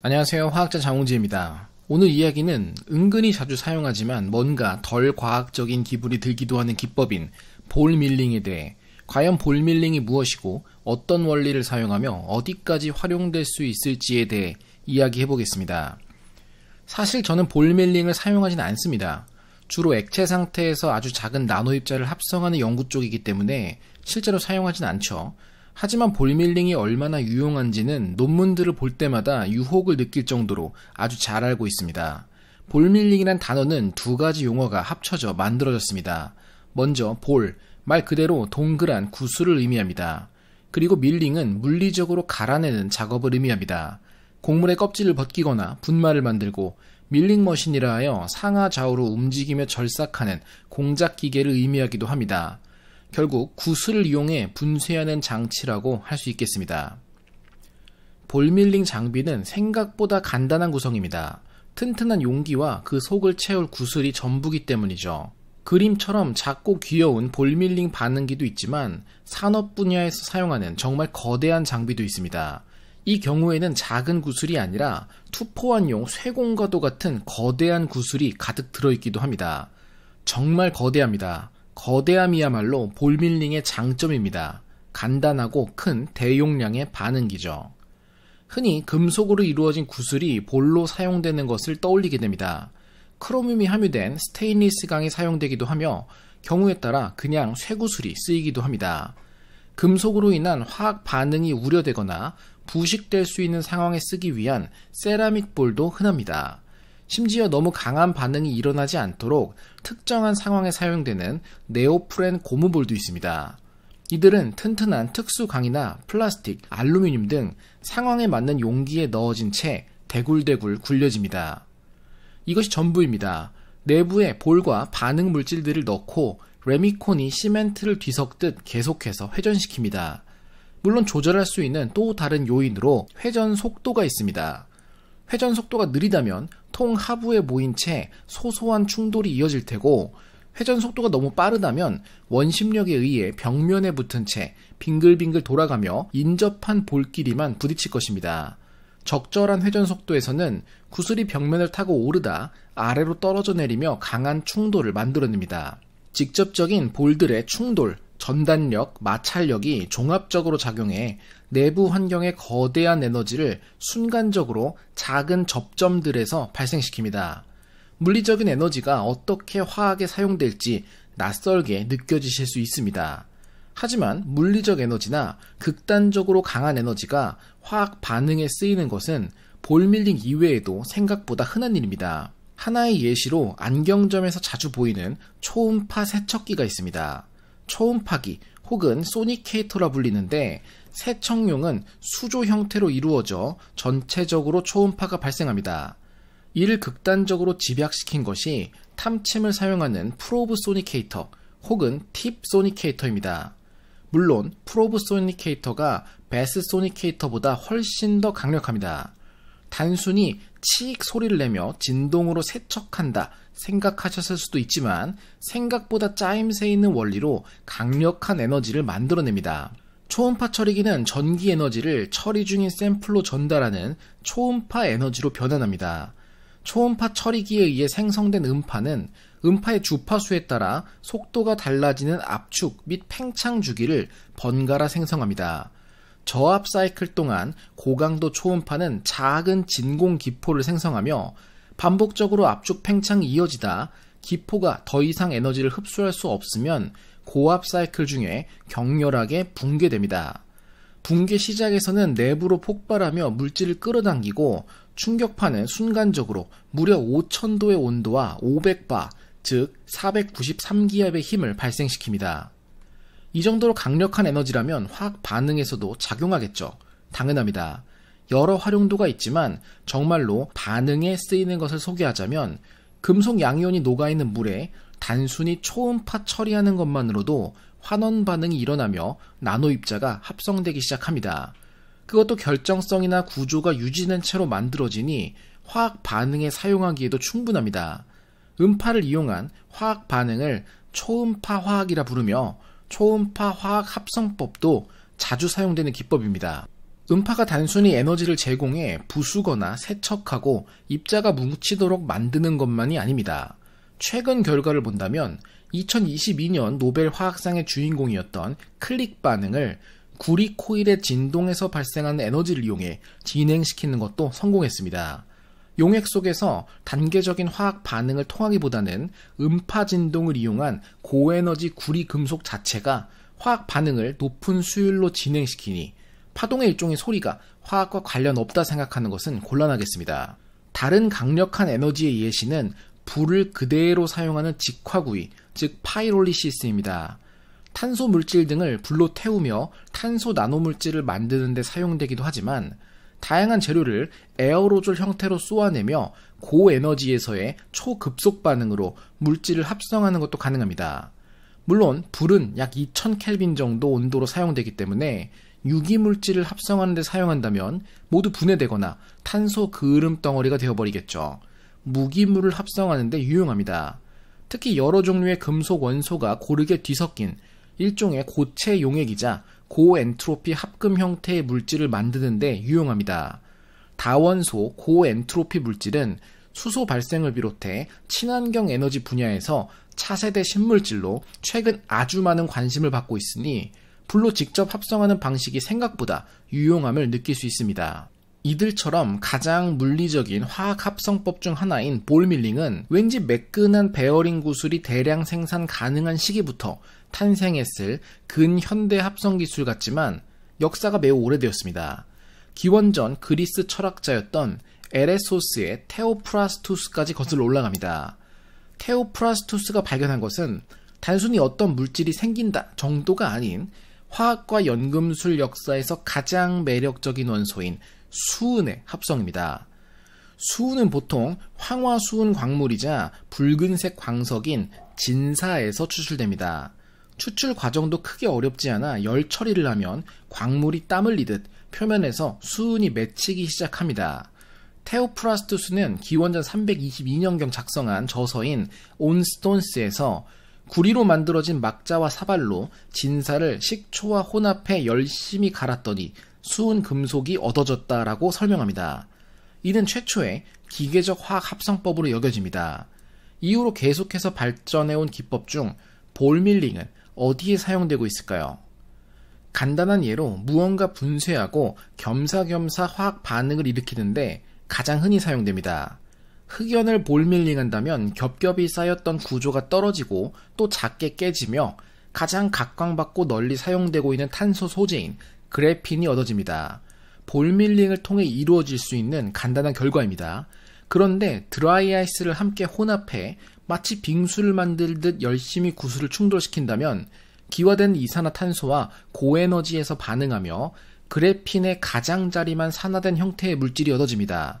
안녕하세요. 화학자 장웅지입니다 오늘 이야기는 은근히 자주 사용하지만 뭔가 덜 과학적인 기분이 들기도 하는 기법인 볼 밀링에 대해 과연 볼 밀링이 무엇이고 어떤 원리를 사용하며 어디까지 활용될 수 있을지에 대해 이야기해 보겠습니다. 사실 저는 볼 밀링을 사용하진 않습니다. 주로 액체 상태에서 아주 작은 나노 입자를 합성하는 연구 쪽이기 때문에 실제로 사용하진 않죠. 하지만 볼밀링이 얼마나 유용한지는 논문들을 볼 때마다 유혹을 느낄 정도로 아주 잘 알고 있습니다. 볼밀링이란 단어는 두 가지 용어가 합쳐져 만들어졌습니다. 먼저 볼, 말 그대로 동그란 구슬을 의미합니다. 그리고 밀링은 물리적으로 갈아내는 작업을 의미합니다. 곡물의 껍질을 벗기거나 분말을 만들고 밀링 머신이라 하여 상하 좌우로 움직이며 절삭하는 공작 기계를 의미하기도 합니다. 결국 구슬을 이용해 분쇄하는 장치라고 할 수 있겠습니다. 볼밀링 장비는 생각보다 간단한 구성입니다. 튼튼한 용기와 그 속을 채울 구슬이 전부기 때문이죠. 그림처럼 작고 귀여운 볼밀링 반응기도 있지만 산업 분야에서 사용하는 정말 거대한 장비도 있습니다. 이 경우에는 작은 구슬이 아니라 투포환용 쇠공과도 같은 거대한 구슬이 가득 들어있기도 합니다. 정말 거대합니다. 거대함이야말로 볼밀링의 장점입니다. 간단하고 큰 대용량의 반응기죠. 흔히 금속으로 이루어진 구슬이 볼로 사용되는 것을 떠올리게 됩니다. 크로뮴이 함유된 스테인리스 강이 사용되기도 하며 경우에 따라 그냥 쇠구슬이 쓰이기도 합니다. 금속으로 인한 화학 반응이 우려되거나 부식될 수 있는 상황에 쓰기 위한 세라믹 볼도 흔합니다. 심지어 너무 강한 반응이 일어나지 않도록 특정한 상황에 사용되는 네오프렌 고무볼도 있습니다. 이들은 튼튼한 특수 강이나 플라스틱, 알루미늄 등 상황에 맞는 용기에 넣어진 채 대굴대굴 굴려집니다. 이것이 전부입니다. 내부에 볼과 반응 물질들을 넣고 레미콘이 시멘트를 뒤섞듯 계속해서 회전시킵니다. 물론 조절할 수 있는 또 다른 요인으로 회전 속도가 있습니다. 회전 속도가 느리다면 통 하부에 모인 채 소소한 충돌이 이어질 테고 회전 속도가 너무 빠르다면 원심력에 의해 벽면에 붙은 채 빙글빙글 돌아가며 인접한 볼끼리만 부딪힐 것입니다. 적절한 회전 속도에서는 구슬이 벽면을 타고 오르다 아래로 떨어져 내리며 강한 충돌을 만들어냅니다. 직접적인 볼들의 충돌 전단력, 마찰력이 종합적으로 작용해 내부 환경의 거대한 에너지를 순간적으로 작은 접점들에서 발생시킵니다. 물리적인 에너지가 어떻게 화학에 사용될지 낯설게 느껴지실 수 있습니다. 하지만 물리적 에너지나 극단적으로 강한 에너지가 화학 반응에 쓰이는 것은 볼밀링 이외에도 생각보다 흔한 일입니다. 하나의 예시로 안경점에서 자주 보이는 초음파 세척기가 있습니다. 초음파기 혹은 소니케이터라 불리는데 세척룡은 수조 형태로 이루어져 전체적으로 초음파가 발생합니다. 이를 극단적으로 집약시킨 것이 탐침을 사용하는 프로브 소니케이터 혹은 팁 소니케이터입니다. 물론 프로브 소니케이터가 베스 소니케이터보다 훨씬 더 강력합니다. 단순히 치익 소리를 내며 진동으로 세척한다 생각하셨을 수도 있지만 생각보다 짜임새 있는 원리로 강력한 에너지를 만들어냅니다. 초음파 처리기는 전기 에너지를 처리 중인 샘플로 전달하는 초음파 에너지로 변환합니다. 초음파 처리기에 의해 생성된 음파는 음파의 주파수에 따라 속도가 달라지는 압축 및 팽창 주기를 번갈아 생성합니다. 저압 사이클 동안 고강도 초음파는 작은 진공 기포를 생성하며 반복적으로 압축 팽창이 이어지다 기포가 더 이상 에너지를 흡수할 수 없으면 고압 사이클 중에 격렬하게 붕괴됩니다. 붕괴 시작에서는 내부로 폭발하며 물질을 끌어당기고 충격파는 순간적으로 무려 5천도의 온도와 500바, 즉 493기압의 힘을 발생시킵니다. 이 정도로 강력한 에너지라면 화학 반응에서도 작용하겠죠. 당연합니다. 여러 활용도가 있지만 정말로 반응에 쓰이는 것을 소개하자면 금속 양이온이 녹아있는 물에 단순히 초음파 처리하는 것만으로도 환원 반응이 일어나며 나노 입자가 합성되기 시작합니다. 그것도 결정성이나 구조가 유지된 채로 만들어지니 화학 반응에 사용하기에도 충분합니다. 음파를 이용한 화학 반응을 초음파 화학이라 부르며 초음파 화학 합성법도 자주 사용되는 기법입니다. 음파가 단순히 에너지를 제공해 부수거나 세척하고 입자가 뭉치도록 만드는 것만이 아닙니다. 최근 결과를 본다면 2022년 노벨 화학상의 주인공이었던 클릭 반응을 구리 코일의 진동에서 발생하는 에너지를 이용해 진행시키는 것도 성공했습니다. 용액 속에서 단계적인 화학 반응을 통하기보다는 음파 진동을 이용한 고에너지 구리 금속 자체가 화학 반응을 높은 수율로 진행시키니 파동의 일종의 소리가 화학과 관련 없다 생각하는 것은 곤란하겠습니다. 다른 강력한 에너지의 예시는 불을 그대로 사용하는 직화구이, 즉 파이롤리시스입니다. 탄소 물질 등을 불로 태우며 탄소 나노물질을 만드는 데 사용되기도 하지만 다양한 재료를 에어로졸 형태로 쏘아내며 고에너지에서의 초급속 반응으로 물질을 합성하는 것도 가능합니다. 물론 불은 약 2000켈빈 정도 온도로 사용되기 때문에 유기물질을 합성하는 데 사용한다면 모두 분해되거나 탄소 그을음 덩어리가 되어버리겠죠. 무기물을 합성하는데 유용합니다. 특히 여러 종류의 금속 원소가 고르게 뒤섞인 일종의 고체 용액이자 고엔트로피 합금 형태의 물질을 만드는데 유용합니다. 다원소 고엔트로피 물질은 수소 발생을 비롯해 친환경 에너지 분야에서 차세대 신물질로 최근 아주 많은 관심을 받고 있으니 불로 직접 합성하는 방식이 생각보다 유용함을 느낄 수 있습니다. 이들처럼 가장 물리적인 화학 합성법 중 하나인 볼밀링은 왠지 매끈한 베어링 구슬이 대량 생산 가능한 시기부터 탄생했을 근현대 합성 기술 같지만 역사가 매우 오래되었습니다. 기원전 그리스 철학자였던 에레소스의 테오프라스투스까지 거슬러 올라갑니다. 테오프라스투스가 발견한 것은 단순히 어떤 물질이 생긴다 정도가 아닌 화학과 연금술 역사에서 가장 매력적인 원소인 수은의 합성입니다. 수은은 보통 황화수은 광물이자 붉은색 광석인 진사에서 추출됩니다. 추출 과정도 크게 어렵지 않아 열 처리를 하면 광물이 땀 흘리듯 표면에서 수은이 맺히기 시작합니다. 테오프라스투스는 기원전 322년경 작성한 저서인 온스톤스에서 구리로 만들어진 막자와 사발로 진사를 식초와 혼합해 열심히 갈았더니 수은 금속이 얻어졌다라고 설명합니다. 이는 최초의 기계적 화학 합성법으로 여겨집니다. 이후로 계속해서 발전해온 기법 중 볼밀링은 어디에 사용되고 있을까요? 간단한 예로 무언가 분쇄하고 겸사겸사 화학 반응을 일으키는데 가장 흔히 사용됩니다. 흑연을 볼밀링 한다면 겹겹이 쌓였던 구조가 떨어지고 또 작게 깨지며 가장 각광받고 널리 사용되고 있는 탄소 소재인 그래핀이 얻어집니다. 볼밀링을 통해 이루어질 수 있는 간단한 결과입니다. 그런데 드라이 아이스를 함께 혼합해 마치 빙수를 만들듯 열심히 구슬을 충돌시킨다면 기화된 이산화탄소와 고에너지에서 반응하며 그래핀의 가장자리만 산화된 형태의 물질이 얻어집니다.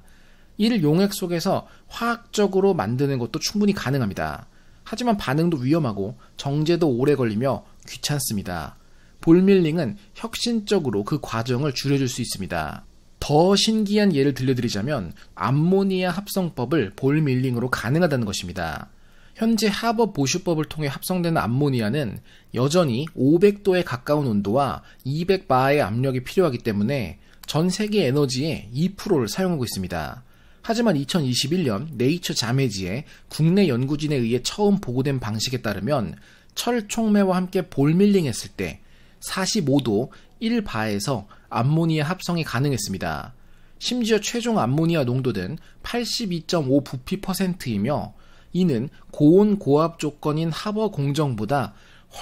이를 용액 속에서 화학적으로 만드는 것도 충분히 가능합니다. 하지만 반응도 위험하고 정제도 오래 걸리며 귀찮습니다. 볼밀링은 혁신적으로 그 과정을 줄여줄 수 있습니다. 더 신기한 예를 들려드리자면 암모니아 합성법을 볼밀링으로 가능하다는 것입니다. 현재 하버 보슈법을 통해 합성되는 암모니아는 여전히 500도에 가까운 온도와 200바의 압력이 필요하기 때문에 전 세계 에너지의 2%를 사용하고 있습니다. 하지만 2021년 네이처 자매지에 국내 연구진에 의해 처음 보고된 방식에 따르면 철촉매와 함께 볼밀링 했을 때 45도 1바에서 암모니아 합성이 가능했습니다. 심지어 최종 암모니아 농도는 82.5 부피 퍼센트이며 이는 고온 고압 조건인 하버 공정보다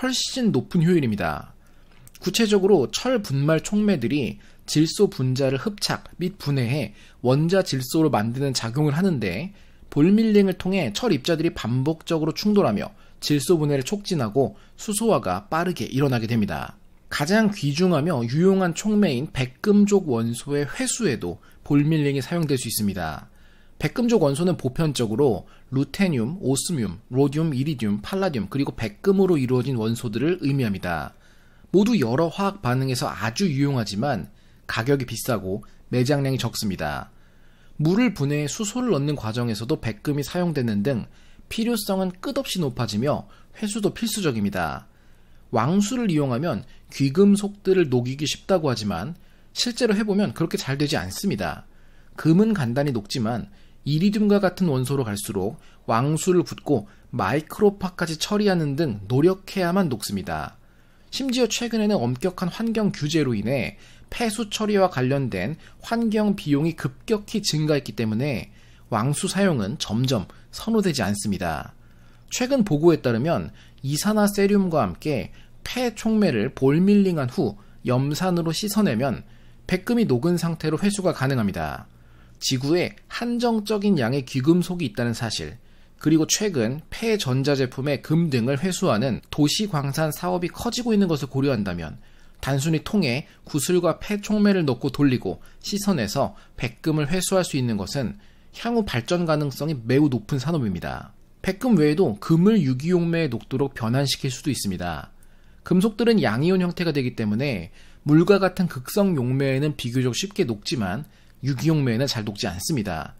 훨씬 높은 효율입니다. 구체적으로 철 분말 촉매들이 질소 분자를 흡착 및 분해해 원자 질소로 만드는 작용을 하는데 볼밀링을 통해 철 입자들이 반복적으로 충돌하며 질소 분해를 촉진하고 수소화가 빠르게 일어나게 됩니다. 가장 귀중하며 유용한 촉매인 백금족 원소의 회수에도 볼밀링이 사용될 수 있습니다. 백금족 원소는 보편적으로 루테늄, 오스뮴, 로듐, 이리듐, 팔라듐 그리고 백금으로 이루어진 원소들을 의미합니다. 모두 여러 화학 반응에서 아주 유용하지만 가격이 비싸고 매장량이 적습니다. 물을 분해해 수소를 넣는 과정에서도 백금이 사용되는 등 필요성은 끝없이 높아지며 회수도 필수적입니다. 왕수를 이용하면 귀금속들을 녹이기 쉽다고 하지만 실제로 해보면 그렇게 잘 되지 않습니다. 금은 간단히 녹지만 이리듐과 같은 원소로 갈수록 왕수를 붓고 마이크로파까지 처리하는 등 노력해야만 녹습니다. 심지어 최근에는 엄격한 환경 규제로 인해 폐수 처리와 관련된 환경 비용이 급격히 증가했기 때문에 왕수 사용은 점점 선호되지 않습니다. 최근 보고에 따르면 이산화세륨과 함께 폐 촉매를 볼밀링한 후 염산으로 씻어내면 백금이 녹은 상태로 회수가 가능합니다. 지구에 한정적인 양의 귀금속이 있다는 사실, 그리고 최근 폐 전자제품의 금 등을 회수하는 도시광산 사업이 커지고 있는 것을 고려한다면 단순히 통에 구슬과 폐촉매를 넣고 돌리고 시선에서 백금을 회수할 수 있는 것은 향후 발전 가능성이 매우 높은 산업입니다. 백금 외에도 금을 유기용매에 녹도록 변환시킬 수도 있습니다. 금속들은 양이온 형태가 되기 때문에 물과 같은 극성 용매에는 비교적 쉽게 녹지만 유기용매에는 잘 녹지 않습니다.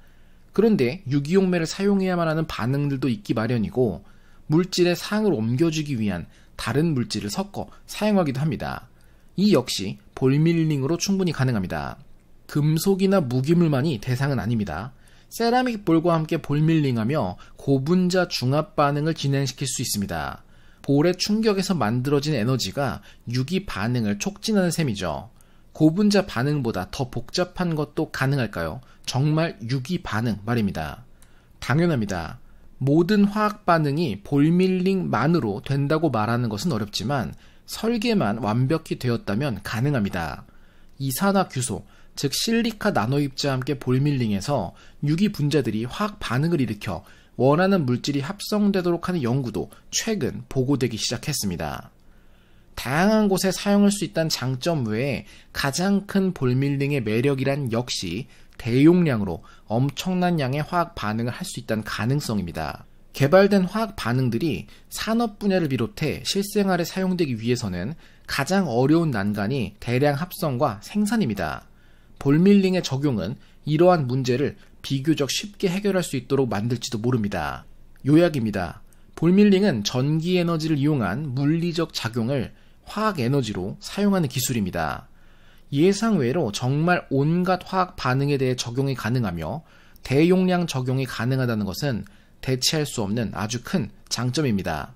그런데 유기용매를 사용해야만 하는 반응들도 있기 마련이고 물질의 상을 옮겨주기 위한 다른 물질을 섞어 사용하기도 합니다. 이 역시 볼밀링으로 충분히 가능합니다. 금속이나 무기물만이 대상은 아닙니다. 세라믹 볼과 함께 볼밀링하며 고분자 중합 반응을 진행시킬 수 있습니다. 볼의 충격에서 만들어진 에너지가 유기 반응을 촉진하는 셈이죠. 고분자 반응보다 더 복잡한 것도 가능할까요? 정말 유기 반응 말입니다. 당연합니다. 모든 화학 반응이 볼밀링만으로 된다고 말하는 것은 어렵지만 설계만 완벽히 되었다면 가능합니다. 이산화 규소, 즉 실리카 나노입자와 함께 볼밀링에서 유기 분자들이 화학 반응을 일으켜 원하는 물질이 합성되도록 하는 연구도 최근 보고되기 시작했습니다. 다양한 곳에 사용할 수 있다는 장점 외에 가장 큰 볼밀링의 매력이란 역시 대용량으로 엄청난 양의 화학 반응을 할 수 있다는 가능성입니다. 개발된 화학 반응들이 산업 분야를 비롯해 실생활에 사용되기 위해서는 가장 어려운 난간이 대량 합성과 생산입니다. 볼밀링의 적용은 이러한 문제를 비교적 쉽게 해결할 수 있도록 만들지도 모릅니다. 요약입니다. 볼밀링은 전기 에너지를 이용한 물리적 작용을 화학 에너지로 사용하는 기술입니다. 예상외로 정말 온갖 화학 반응에 대해 적용이 가능하며 대용량 적용이 가능하다는 것은 대체할 수 없는 아주 큰 장점입니다.